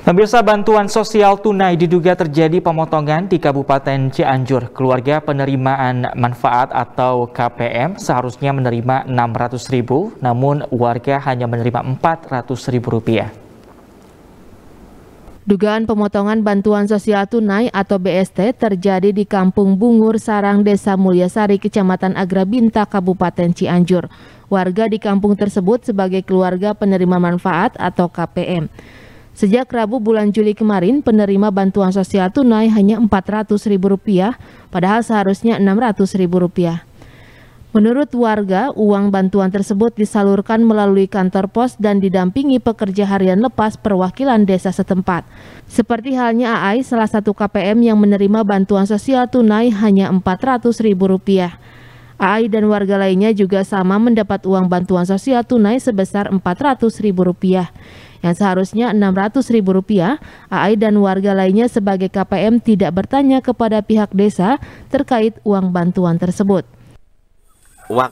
Pemirsa bantuan sosial tunai diduga terjadi pemotongan di Kabupaten Cianjur. Keluarga penerimaan manfaat atau KPM seharusnya menerima rp ribu, namun warga hanya menerima rp ribu rupiah. Dugaan pemotongan bantuan sosial tunai atau BST terjadi di Kampung Bungur Sarang Desa Mulyasari, Kecamatan Agrabinta, Kabupaten Cianjur. Warga di kampung tersebut sebagai keluarga penerima manfaat atau KPM. Sejak Rabu bulan Juli kemarin, penerima bantuan sosial tunai hanya Rp400.000, padahal seharusnya Rp600.000. Menurut warga, uang bantuan tersebut disalurkan melalui kantor pos dan didampingi pekerja harian lepas perwakilan desa setempat. Seperti halnya A.I, salah satu KPM yang menerima bantuan sosial tunai hanya Rp400.000. AI dan warga lainnya juga sama mendapat uang bantuan sosial tunai sebesar Rp400.000 yang seharusnya Rp600.000, AI dan warga lainnya sebagai KPM tidak bertanya kepada pihak desa terkait uang bantuan tersebut.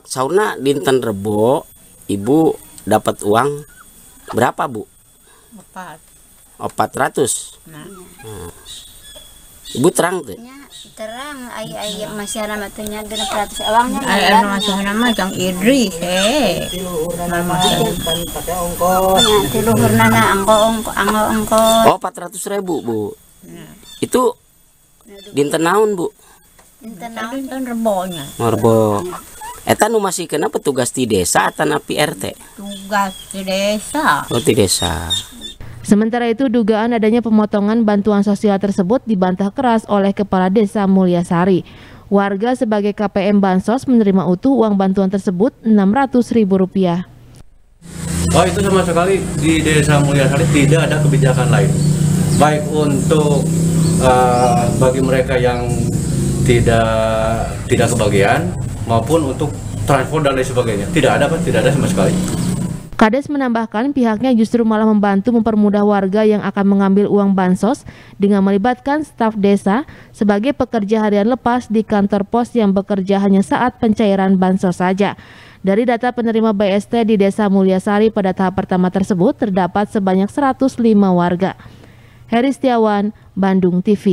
sauna dinten Rebo, Ibu dapat uang berapa, Bu? Empat. Oh, ratus. Nah. Hmm. Ibu terang tuh. Terang ayah-ayah masih ada matanya dengan peratus awangnya. Ay ay masih ada nama yang Idris eh. Nama pakai ongkos. Tilu hurnana angko angko angko angko. Oh empat ratus ribu bu. Nah. Itu dinten naun, bu? Dinten naon dinten rebonya. Rebo. Eta nu masih kena petugas di desa atau na PRT? Tugas di desa. Oh di desa. Sementara itu, dugaan adanya pemotongan bantuan sosial tersebut dibantah keras oleh Kepala Desa Mulyasari. Warga sebagai KPM Bansos menerima utuh uang bantuan tersebut Rp600.000. Oh itu sama sekali di Desa Mulyasari tidak ada kebijakan lain. Baik untuk uh, bagi mereka yang tidak tidak kebagian maupun untuk transport dan lain sebagainya. Tidak ada Pak, tidak ada sama sekali. Kades menambahkan pihaknya justru malah membantu mempermudah warga yang akan mengambil uang bansos dengan melibatkan staf desa sebagai pekerja harian lepas di kantor pos yang bekerja hanya saat pencairan bansos saja. Dari data penerima BST di Desa Mulyasari pada tahap pertama tersebut terdapat sebanyak 105 warga. Heri Setiawan, Bandung TV.